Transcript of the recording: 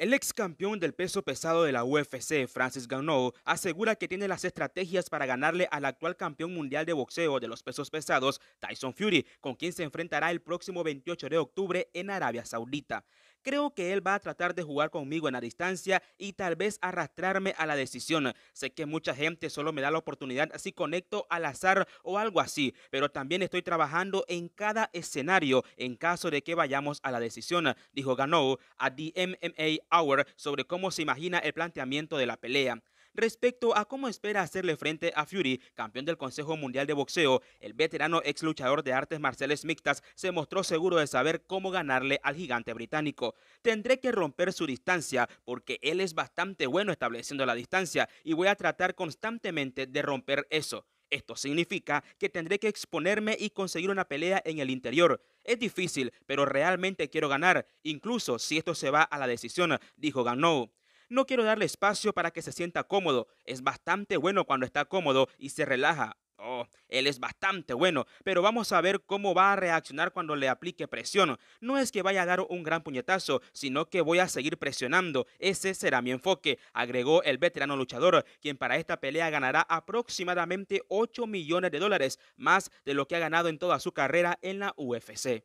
El ex campeón del peso pesado de la UFC, Francis Gano, asegura que tiene las estrategias para ganarle al actual campeón mundial de boxeo de los pesos pesados, Tyson Fury, con quien se enfrentará el próximo 28 de octubre en Arabia Saudita. Creo que él va a tratar de jugar conmigo en la distancia y tal vez arrastrarme a la decisión. Sé que mucha gente solo me da la oportunidad si conecto al azar o algo así, pero también estoy trabajando en cada escenario en caso de que vayamos a la decisión, dijo Ganou a DMMA Hour sobre cómo se imagina el planteamiento de la pelea respecto a cómo espera hacerle frente a Fury, campeón del Consejo Mundial de Boxeo. El veterano ex luchador de artes marciales mixtas se mostró seguro de saber cómo ganarle al gigante británico. Tendré que romper su distancia porque él es bastante bueno estableciendo la distancia y voy a tratar constantemente de romper eso. Esto significa que tendré que exponerme y conseguir una pelea en el interior. Es difícil, pero realmente quiero ganar, incluso si esto se va a la decisión, dijo Ganou. No quiero darle espacio para que se sienta cómodo. Es bastante bueno cuando está cómodo y se relaja. Oh, él es bastante bueno, pero vamos a ver cómo va a reaccionar cuando le aplique presión. No es que vaya a dar un gran puñetazo, sino que voy a seguir presionando. Ese será mi enfoque, agregó el veterano luchador, quien para esta pelea ganará aproximadamente 8 millones de dólares, más de lo que ha ganado en toda su carrera en la UFC.